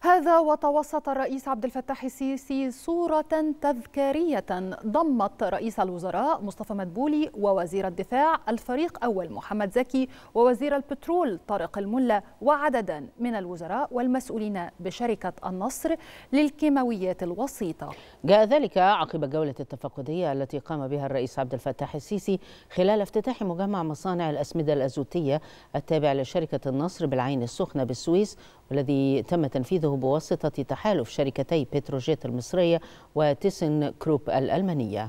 هذا وتوسط الرئيس عبد الفتاح السيسي صورة تذكارية ضمت رئيس الوزراء مصطفى مدبولي ووزير الدفاع الفريق أول محمد زكي ووزير البترول طارق الملا وعددا من الوزراء والمسؤولين بشركة النصر للكيماويات الوسيطة جاء ذلك عقب الجولة التفقدية التي قام بها الرئيس عبد الفتاح السيسي خلال افتتاح مجمع مصانع الأسمدة الأزوتية التابع لشركة النصر بالعين السخنة بالسويس والذي تم تنفيذه بواسطة تحالف شركتي بتروجيت المصرية وتيسن كروب الألمانية